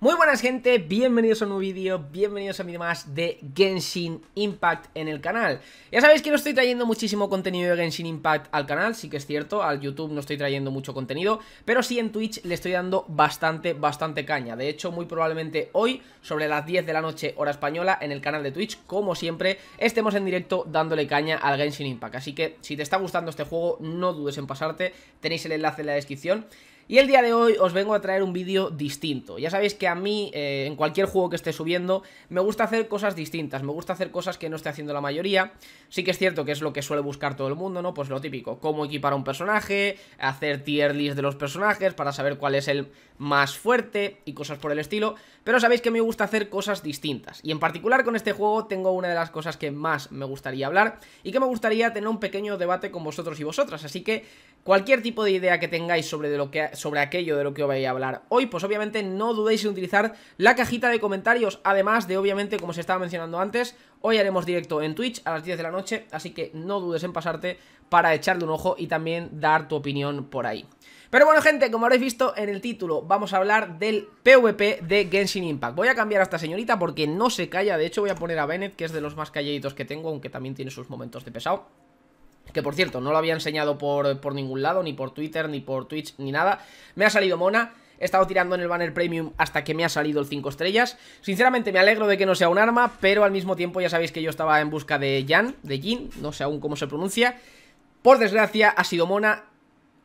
Muy buenas gente, bienvenidos a un nuevo vídeo, bienvenidos a mi más de Genshin Impact en el canal Ya sabéis que no estoy trayendo muchísimo contenido de Genshin Impact al canal, sí que es cierto, al YouTube no estoy trayendo mucho contenido Pero sí en Twitch le estoy dando bastante, bastante caña De hecho, muy probablemente hoy, sobre las 10 de la noche hora española, en el canal de Twitch, como siempre Estemos en directo dándole caña al Genshin Impact Así que si te está gustando este juego, no dudes en pasarte, tenéis el enlace en la descripción y el día de hoy os vengo a traer un vídeo distinto. Ya sabéis que a mí, eh, en cualquier juego que esté subiendo, me gusta hacer cosas distintas, me gusta hacer cosas que no esté haciendo la mayoría. Sí que es cierto que es lo que suele buscar todo el mundo, ¿no? Pues lo típico, cómo equipar a un personaje, hacer tier list de los personajes para saber cuál es el más fuerte y cosas por el estilo. Pero sabéis que me gusta hacer cosas distintas. Y en particular con este juego tengo una de las cosas que más me gustaría hablar y que me gustaría tener un pequeño debate con vosotros y vosotras. Así que cualquier tipo de idea que tengáis sobre de lo que sobre aquello de lo que os voy a hablar hoy, pues obviamente no dudéis en utilizar la cajita de comentarios, además de obviamente, como se estaba mencionando antes, hoy haremos directo en Twitch a las 10 de la noche, así que no dudes en pasarte para echarle un ojo y también dar tu opinión por ahí. Pero bueno gente, como habréis visto en el título, vamos a hablar del PvP de Genshin Impact Voy a cambiar a esta señorita porque no se calla, de hecho voy a poner a Bennett, que es de los más calladitos que tengo, aunque también tiene sus momentos de pesado que por cierto, no lo había enseñado por, por ningún lado, ni por Twitter, ni por Twitch, ni nada. Me ha salido mona. He estado tirando en el banner premium hasta que me ha salido el 5 estrellas. Sinceramente me alegro de que no sea un arma, pero al mismo tiempo ya sabéis que yo estaba en busca de Jan, de Jin, no sé aún cómo se pronuncia. Por desgracia ha sido mona,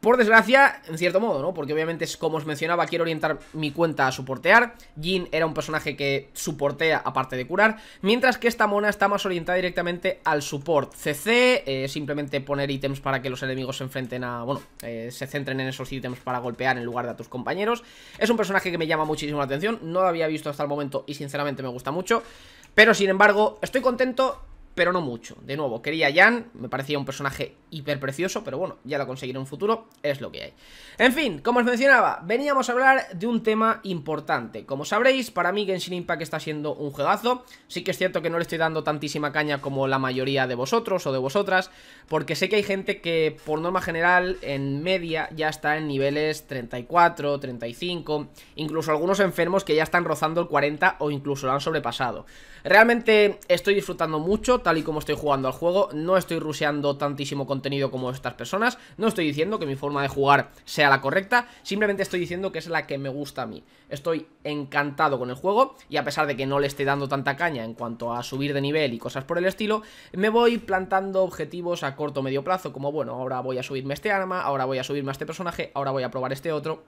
por desgracia, en cierto modo, ¿no? Porque obviamente, como os mencionaba, quiero orientar mi cuenta a suportear. Jin era un personaje que suportea aparte de curar. Mientras que esta mona está más orientada directamente al support CC. Eh, simplemente poner ítems para que los enemigos se enfrenten a... Bueno, eh, se centren en esos ítems para golpear en lugar de a tus compañeros. Es un personaje que me llama muchísimo la atención. No lo había visto hasta el momento y sinceramente me gusta mucho. Pero sin embargo, estoy contento pero no mucho. De nuevo, quería Jan, me parecía un personaje hiper precioso, pero bueno, ya lo conseguiré en un futuro, es lo que hay. En fin, como os mencionaba, veníamos a hablar de un tema importante. Como sabréis, para mí Genshin Impact está siendo un juegazo. Sí que es cierto que no le estoy dando tantísima caña como la mayoría de vosotros o de vosotras, porque sé que hay gente que por norma general en media ya está en niveles 34, 35, incluso algunos enfermos que ya están rozando el 40 o incluso lo han sobrepasado. Realmente estoy disfrutando mucho, tal y como estoy jugando al juego, no estoy ruseando tantísimo con tenido como estas personas. No estoy diciendo que mi forma de jugar sea la correcta, simplemente estoy diciendo que es la que me gusta a mí. Estoy encantado con el juego y a pesar de que no le esté dando tanta caña en cuanto a subir de nivel y cosas por el estilo, me voy plantando objetivos a corto o medio plazo, como bueno, ahora voy a subirme este arma, ahora voy a subirme a este personaje, ahora voy a probar este otro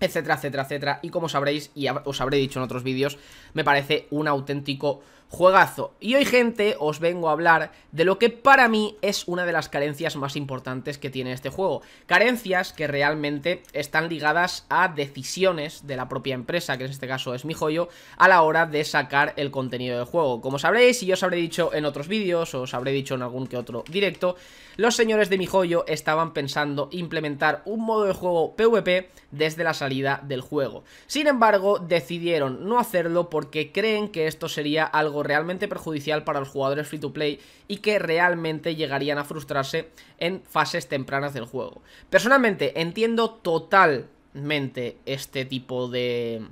etcétera, etcétera, etcétera. Y como sabréis, y os habré dicho en otros vídeos, me parece un auténtico Juegazo. Y hoy, gente, os vengo a hablar de lo que para mí es una de las carencias más importantes que tiene este juego. Carencias que realmente están ligadas a decisiones de la propia empresa, que en este caso es mi joyo, a la hora de sacar el contenido del juego. Como sabréis, y yo os habré dicho en otros vídeos, o os habré dicho en algún que otro directo, los señores de mi joyo estaban pensando implementar un modo de juego PvP desde la salida del juego. Sin embargo, decidieron no hacerlo porque creen que esto sería algo realmente perjudicial para los jugadores free to play y que realmente llegarían a frustrarse en fases tempranas del juego. Personalmente, entiendo totalmente este tipo de...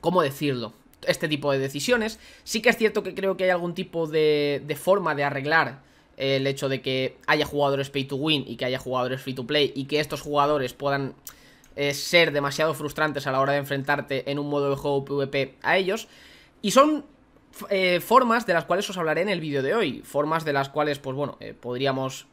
¿Cómo decirlo? Este tipo de decisiones. Sí que es cierto que creo que hay algún tipo de, forma de arreglar el hecho de que haya jugadores pay to win y que haya jugadores free to play y que estos jugadores puedan eh, ser demasiado frustrantes a la hora de enfrentarte en un modo de juego PvP a ellos. Y son eh, formas de las cuales os hablaré en el vídeo de hoy. Formas de las cuales, pues bueno, eh, podríamos...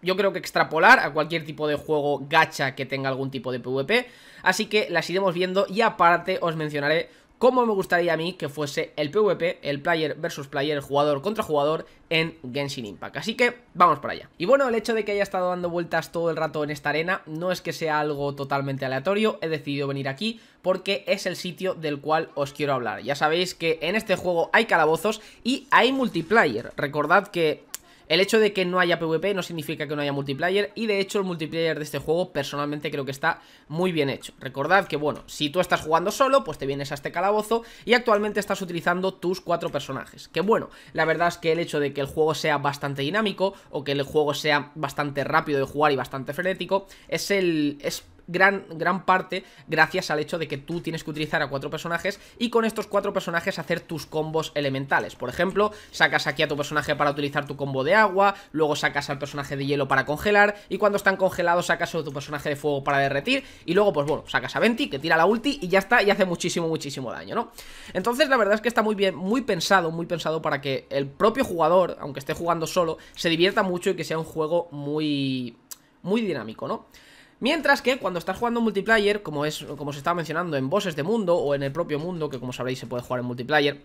Yo creo que extrapolar a cualquier tipo de juego gacha que tenga algún tipo de PvP. Así que las iremos viendo y aparte os mencionaré como me gustaría a mí que fuese el PvP, el player versus player, jugador contra jugador en Genshin Impact. Así que vamos para allá. Y bueno, el hecho de que haya estado dando vueltas todo el rato en esta arena no es que sea algo totalmente aleatorio, he decidido venir aquí porque es el sitio del cual os quiero hablar. Ya sabéis que en este juego hay calabozos y hay multiplayer. Recordad que el hecho de que no haya PvP no significa que no haya multiplayer y de hecho el multiplayer de este juego personalmente creo que está muy bien hecho. Recordad que bueno, si tú estás jugando solo, pues te vienes a este calabozo y actualmente estás utilizando tus cuatro personajes. Que bueno, la verdad es que el hecho de que el juego sea bastante dinámico o que el juego sea bastante rápido de jugar y bastante frenético es el... Es gran, gran parte gracias al hecho de que tú tienes que utilizar a cuatro personajes y con estos cuatro personajes hacer tus combos elementales. Por ejemplo, sacas aquí a tu personaje para utilizar tu combo de agua, luego sacas al personaje de hielo para congelar y cuando están congelados sacas a tu personaje de fuego para derretir y luego pues bueno, sacas a Venti que tira la ulti y ya está y hace muchísimo, muchísimo daño, ¿no? Entonces la verdad es que está muy bien, muy pensado, muy pensado para que el propio jugador, aunque esté jugando solo, se divierta mucho y que sea un juego muy, muy dinámico, ¿no? Mientras que cuando estás jugando multiplayer, como, es, como se estaba mencionando en bosses de mundo o en el propio mundo, que como sabréis se puede jugar en multiplayer,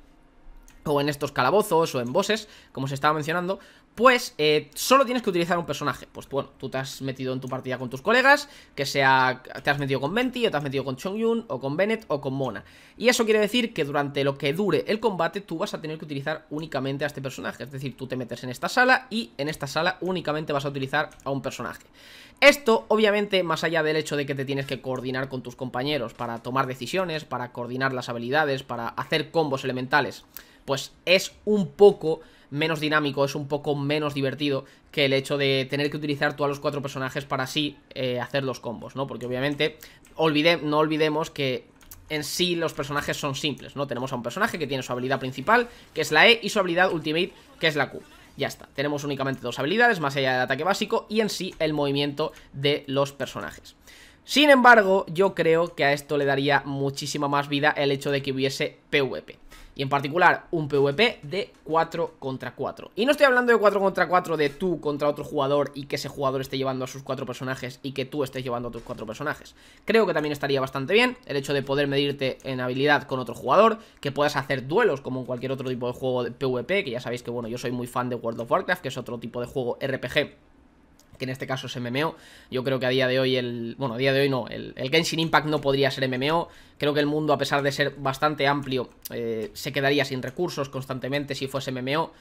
o en estos calabozos o en bosses, como se estaba mencionando, pues eh, solo tienes que utilizar un personaje. Pues bueno, tú te has metido en tu partida con tus colegas, que sea, te has metido con Venti o te has metido con Chongyun, o con Bennett, o con Mona. Y eso quiere decir que durante lo que dure el combate, tú vas a tener que utilizar únicamente a este personaje. Es decir, tú te metes en esta sala y en esta sala únicamente vas a utilizar a un personaje. Esto, obviamente, más allá del hecho de que te tienes que coordinar con tus compañeros para tomar decisiones, para coordinar las habilidades, para hacer combos elementales, pues es un poco menos dinámico, es un poco menos divertido que el hecho de tener que utilizar todos los cuatro personajes para así eh, hacer los combos, ¿no? Porque obviamente no olvidemos que en sí los personajes son simples, ¿no? Tenemos a un personaje que tiene su habilidad principal, que es la E, y su habilidad Ultimate, que es la Q. Ya está, tenemos únicamente dos habilidades, más allá del ataque básico, y en sí el movimiento de los personajes. Sin embargo, yo creo que a esto le daría muchísima más vida el hecho de que hubiese PvP y en particular un PvP de 4 contra 4. Y no estoy hablando de 4 contra 4 de tú contra otro jugador y que ese jugador esté llevando a sus 4 personajes y que tú estés llevando a tus 4 personajes. Creo que también estaría bastante bien el hecho de poder medirte en habilidad con otro jugador, que puedas hacer duelos como en cualquier otro tipo de juego de PvP, que ya sabéis que bueno, yo soy muy fan de World of Warcraft, que es otro tipo de juego RPG en este caso es MMO. Yo creo que a día de hoy el... Bueno, a día de hoy no. El, el Genshin Impact no podría ser MMO. Creo que el mundo, a pesar de ser bastante amplio, eh, se quedaría sin recursos constantemente si fuese MMO.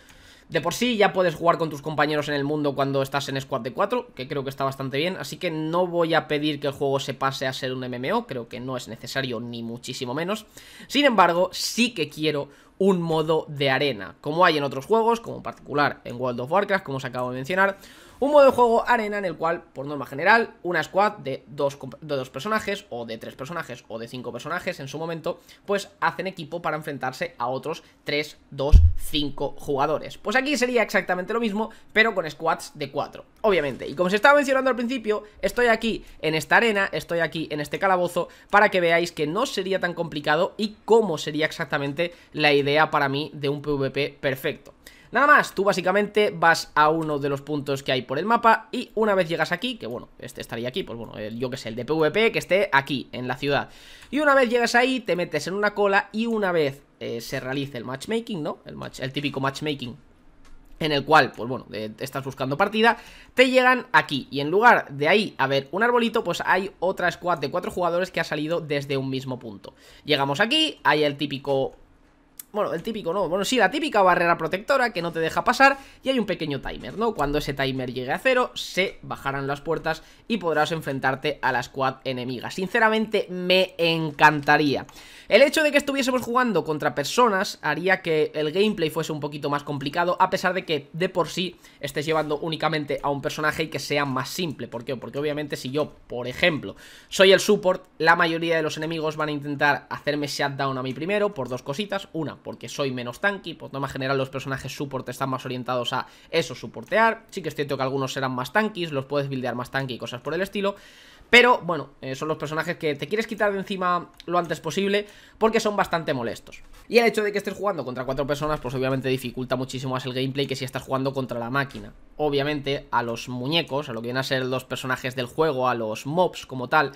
De por sí ya puedes jugar con tus compañeros en el mundo cuando estás en squad de 4, que creo que está bastante bien, así que no voy a pedir que el juego se pase a ser un MMO, creo que no es necesario ni muchísimo menos. Sin embargo, sí que quiero un modo de arena, como hay en otros juegos, como en particular en World of Warcraft, como os acabo de mencionar, un modo de juego arena en el cual, por norma general, una squad de dos, dos personajes o de tres personajes o de cinco personajes en su momento, pues hacen equipo para enfrentarse a otros 3, 2, 5 jugadores. Pues aquí sería exactamente lo mismo, pero con squads de cuatro obviamente. Y como se estaba mencionando al principio, estoy aquí en esta arena, estoy aquí en este calabozo, para que veáis que no sería tan complicado y cómo sería exactamente la idea para mí de un PvP perfecto. Nada más, tú básicamente vas a uno de los puntos que hay por el mapa y una vez llegas aquí, que bueno, este estaría aquí, pues bueno, yo que sé, el de PvP que esté aquí, en la ciudad. Y una vez llegas ahí, te metes en una cola y una vez eh, se realice el matchmaking, ¿no? El, match, el típico matchmaking en el cual, pues bueno, estás buscando partida, te llegan aquí. Y en lugar de ahí haber un arbolito, pues hay otra squad de cuatro jugadores que ha salido desde un mismo punto. Llegamos aquí, hay el típico bueno, el típico no, bueno, sí, la típica barrera protectora que no te deja pasar y hay un pequeño timer, ¿no? Cuando ese timer llegue a cero, se bajarán las puertas y podrás enfrentarte a la squad enemiga. Sinceramente, me encantaría. El hecho de que estuviésemos jugando contra personas haría que el gameplay fuese un poquito más complicado, a pesar de que de por sí estés llevando únicamente a un personaje y que sea más simple. ¿Por qué? Porque obviamente si yo, por ejemplo, soy el support, la mayoría de los enemigos van a intentar hacerme shutdown a mí primero por dos cositas. Una, porque soy menos tanky, por más pues general los personajes support están más orientados a eso, suportear, sí que es cierto que algunos serán más tanquis, los puedes buildear más tanky y cosas por el estilo, pero bueno, eh, son los personajes que te quieres quitar de encima lo antes posible porque son bastante molestos. Y el hecho de que estés jugando contra cuatro personas, pues obviamente dificulta muchísimo más el gameplay que si estás jugando contra la máquina. Obviamente a los muñecos, a lo que vienen a ser los personajes del juego, a los mobs como tal,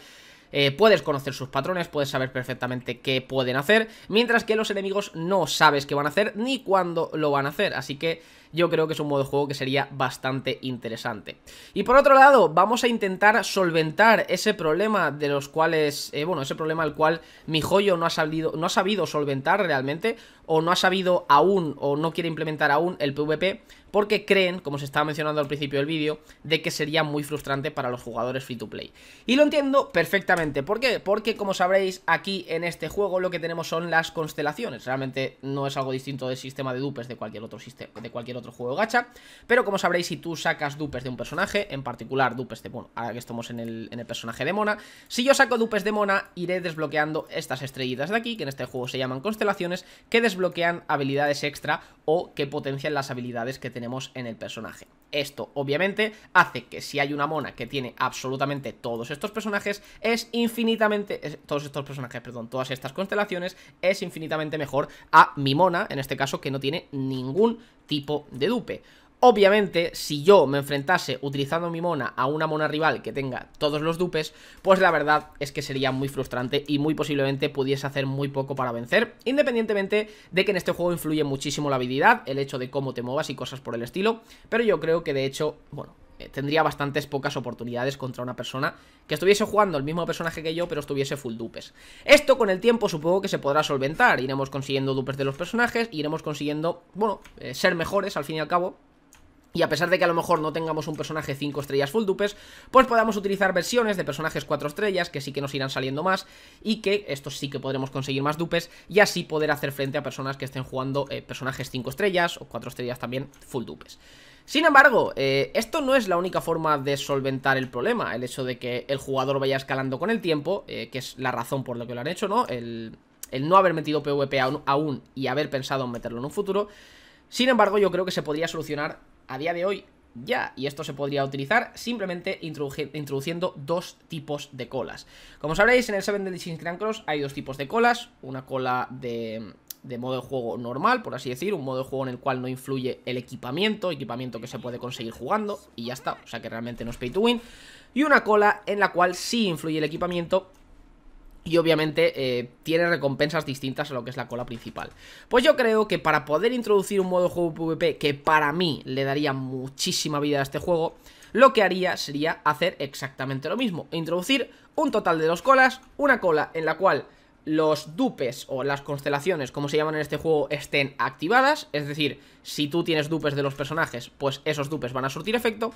eh, puedes conocer sus patrones, puedes saber perfectamente qué pueden hacer, mientras que los enemigos no sabes qué van a hacer ni cuándo lo van a hacer, así que yo creo que es un modo de juego que sería bastante interesante. Y por otro lado, vamos a intentar solventar ese problema de los cuales, eh, bueno, ese problema al cual mi joyo no ha, sabido, no ha sabido solventar realmente, o no ha sabido aún, o no quiere implementar aún el PvP, porque creen, como se estaba mencionando al principio del vídeo, de que sería muy frustrante para los jugadores free to play. Y lo entiendo perfectamente, ¿por qué? Porque como sabréis, aquí en este juego lo que tenemos son las constelaciones, realmente no es algo distinto del sistema de dupes de cualquier otro, sistema, de cualquier otro juego gacha, pero como sabréis, si tú sacas dupes de un personaje, en particular dupes de, bueno, ahora que estamos en el, en el personaje de Mona, si yo saco dupes de Mona, iré desbloqueando estas estrellitas de aquí, que en este juego se llaman constelaciones, que desbloquean habilidades extra o que potencian las habilidades que tenemos en el personaje. Esto obviamente hace que si hay una mona que tiene absolutamente todos estos personajes, es infinitamente, todos estos personajes, perdón, todas estas constelaciones, es infinitamente mejor a mi mona, en este caso que no tiene ningún tipo de dupe. Obviamente, si yo me enfrentase utilizando mi mona a una mona rival que tenga todos los dupes, pues la verdad es que sería muy frustrante y muy posiblemente pudiese hacer muy poco para vencer, independientemente de que en este juego influye muchísimo la habilidad, el hecho de cómo te muevas y cosas por el estilo, pero yo creo que de hecho, bueno, eh, tendría bastantes pocas oportunidades contra una persona que estuviese jugando el mismo personaje que yo, pero estuviese full dupes. Esto con el tiempo supongo que se podrá solventar, iremos consiguiendo dupes de los personajes, iremos consiguiendo, bueno, eh, ser mejores al fin y al cabo, y a pesar de que a lo mejor no tengamos un personaje 5 estrellas full dupes, pues podamos utilizar versiones de personajes 4 estrellas que sí que nos irán saliendo más y que estos sí que podremos conseguir más dupes y así poder hacer frente a personas que estén jugando eh, personajes 5 estrellas o 4 estrellas también full dupes. Sin embargo, eh, esto no es la única forma de solventar el problema, el hecho de que el jugador vaya escalando con el tiempo, eh, que es la razón por la que lo han hecho, ¿no? El, no haber metido PvP aún y haber pensado en meterlo en un futuro. Sin embargo, yo creo que se podría solucionar a día de hoy ya. Y esto se podría utilizar simplemente introduciendo dos tipos de colas. Como sabréis, en el 7 Sins Grand Cross hay dos tipos de colas. Una cola de, de modo de juego normal, por así decir, un modo de juego en el cual no influye el equipamiento, equipamiento que se puede conseguir jugando y ya está, o sea que realmente no es pay to win, y una cola en la cual sí influye el equipamiento y obviamente eh, tiene recompensas distintas a lo que es la cola principal. Pues yo creo que para poder introducir un modo de juego PvP que para mí le daría muchísima vida a este juego, lo que haría sería hacer exactamente lo mismo. Introducir un total de dos colas, una cola en la cual los dupes o las constelaciones, como se llaman en este juego, estén activadas. Es decir, si tú tienes dupes de los personajes, pues esos dupes van a surtir efecto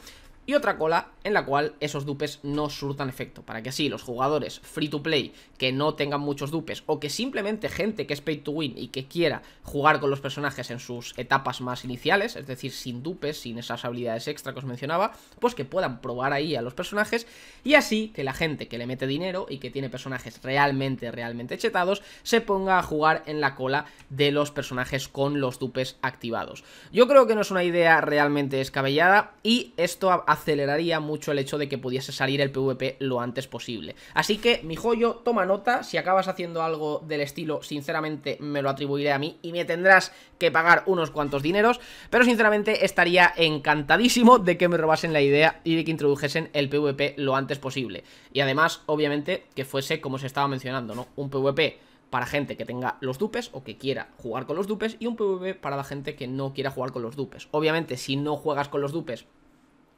y otra cola en la cual esos dupes no surtan efecto, para que así los jugadores free to play que no tengan muchos dupes o que simplemente gente que es pay to win y que quiera jugar con los personajes en sus etapas más iniciales, es decir, sin dupes, sin esas habilidades extra que os mencionaba, pues que puedan probar ahí a los personajes y así que la gente que le mete dinero y que tiene personajes realmente, realmente chetados, se ponga a jugar en la cola de los personajes con los dupes activados. Yo creo que no es una idea realmente descabellada y esto aceleraría mucho el hecho de que pudiese salir el PvP lo antes posible. Así que, mi joyo, toma nota, si acabas haciendo algo del estilo, sinceramente me lo atribuiré a mí y me tendrás que pagar unos cuantos dineros, pero sinceramente estaría encantadísimo de que me robasen la idea y de que introdujesen el PvP lo antes posible. Y además, obviamente, que fuese como se estaba mencionando, ¿no? Un PvP para gente que tenga los dupes o que quiera jugar con los dupes y un PvP para la gente que no quiera jugar con los dupes. Obviamente, si no juegas con los dupes,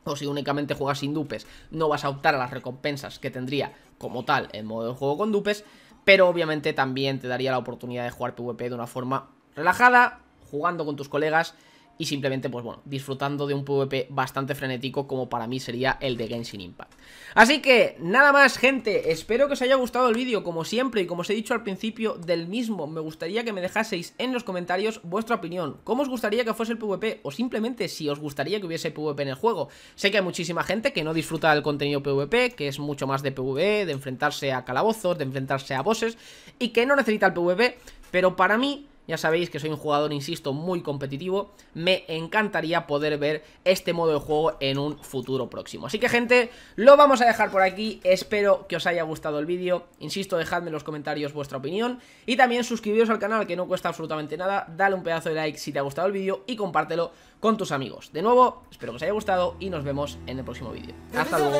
o si únicamente juegas sin dupes, no vas a optar a las recompensas que tendría como tal el modo de juego con dupes, pero obviamente también te daría la oportunidad de jugar PvP de una forma relajada, jugando con tus colegas y simplemente, pues bueno, disfrutando de un PvP bastante frenético como para mí sería el de Genshin Impact. Así que, nada más, gente, espero que os haya gustado el vídeo, como siempre y como os he dicho al principio del mismo, me gustaría que me dejaseis en los comentarios vuestra opinión, cómo os gustaría que fuese el PvP o simplemente si os gustaría que hubiese PvP en el juego. Sé que hay muchísima gente que no disfruta del contenido PvP, que es mucho más de PvE, de enfrentarse a calabozos, de enfrentarse a bosses y que no necesita el PvP, pero para mí ya sabéis que soy un jugador, insisto, muy competitivo. Me encantaría poder ver este modo de juego en un futuro próximo. Así que, gente, lo vamos a dejar por aquí. Espero que os haya gustado el vídeo. Insisto, dejadme en los comentarios vuestra opinión. Y también suscribiros al canal, que no cuesta absolutamente nada. Dale un pedazo de like si te ha gustado el vídeo y compártelo con tus amigos. De nuevo, espero que os haya gustado y nos vemos en el próximo vídeo. Hasta luego.